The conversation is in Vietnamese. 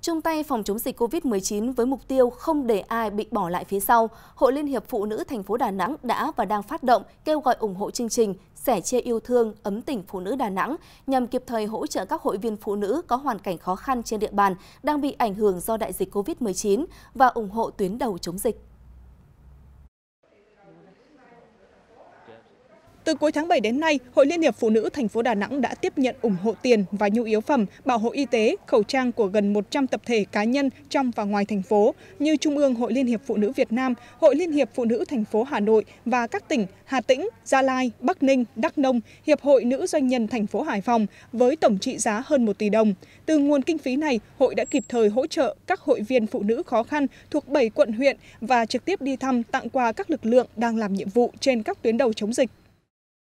Trung tay phòng chống dịch COVID-19 với mục tiêu không để ai bị bỏ lại phía sau, Hội Liên hiệp Phụ nữ thành phố Đà Nẵng đã và đang phát động kêu gọi ủng hộ chương trình sẻ chia yêu thương ấm tỉnh phụ nữ Đà Nẵng nhằm kịp thời hỗ trợ các hội viên phụ nữ có hoàn cảnh khó khăn trên địa bàn đang bị ảnh hưởng do đại dịch COVID-19 và ủng hộ tuyến đầu chống dịch. Từ cuối tháng 7 đến nay, Hội Liên hiệp Phụ nữ thành phố Đà Nẵng đã tiếp nhận ủng hộ tiền và nhu yếu phẩm, bảo hộ y tế, khẩu trang của gần 100 tập thể cá nhân trong và ngoài thành phố như Trung ương Hội Liên hiệp Phụ nữ Việt Nam, Hội Liên hiệp Phụ nữ thành phố Hà Nội và các tỉnh Hà Tĩnh, Gia Lai, Bắc Ninh, Đắk Nông, Hiệp hội Nữ doanh nhân thành phố Hải Phòng với tổng trị giá hơn 1 tỷ đồng. Từ nguồn kinh phí này, hội đã kịp thời hỗ trợ các hội viên phụ nữ khó khăn thuộc 7 quận huyện và trực tiếp đi thăm tặng quà các lực lượng đang làm nhiệm vụ trên các tuyến đầu chống dịch.